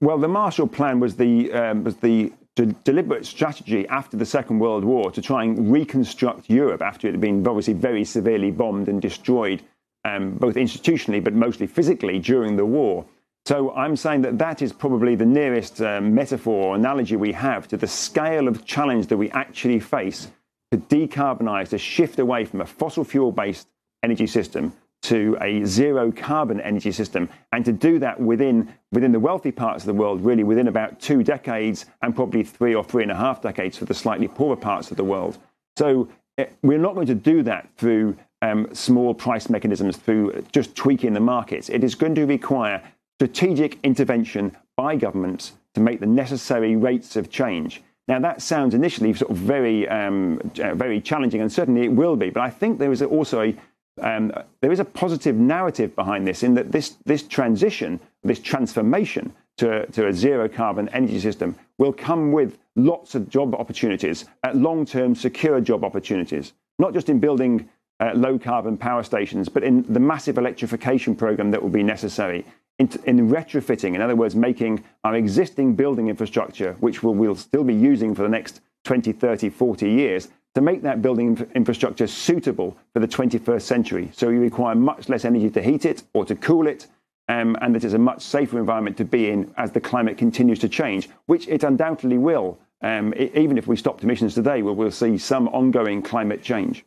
Well, the Marshall Plan was the um, was the de- deliberate strategy after the Second World War to try and reconstruct Europe after it had been obviously very severely bombed and destroyed, um, both institutionally but mostly physically during the war. So I'm saying that that is probably the nearest uh, metaphor or analogy we have to the scale of challenge that we actually face to decarbonize, to shift away from a fossil fuel based energy system to a zero carbon energy system and to do that within within the wealthy parts of the world really within about two decades and probably three or three and a half decades for the slightly poorer parts of the world so it, eh, we're not going to do that through um, small price mechanisms through just tweaking the markets it is going to require strategic intervention by governments to make the necessary rates of change now, that sounds initially sort of very, um, uh, very challenging, and certainly it will be. But I think there is also a um, there is a positive narrative behind this in that this, this transition, this transformation to, to a zero carbon energy system will come with lots of job opportunities, uh, long term secure job opportunities, not just in building uh, low carbon power stations, but in the massive electrification program that will be necessary. In, in retrofitting, in other words, making our existing building infrastructure, which we'll, we'll still be using for the next 20, 30, 40 years, to make that building infrastructure suitable for the 21st century. So you require much less energy to heat it or to cool it, um, and that it's a much safer environment to be in as the climate continues to change, which it undoubtedly will. Um, it, even if we stopped emissions today, we'll see some ongoing climate change.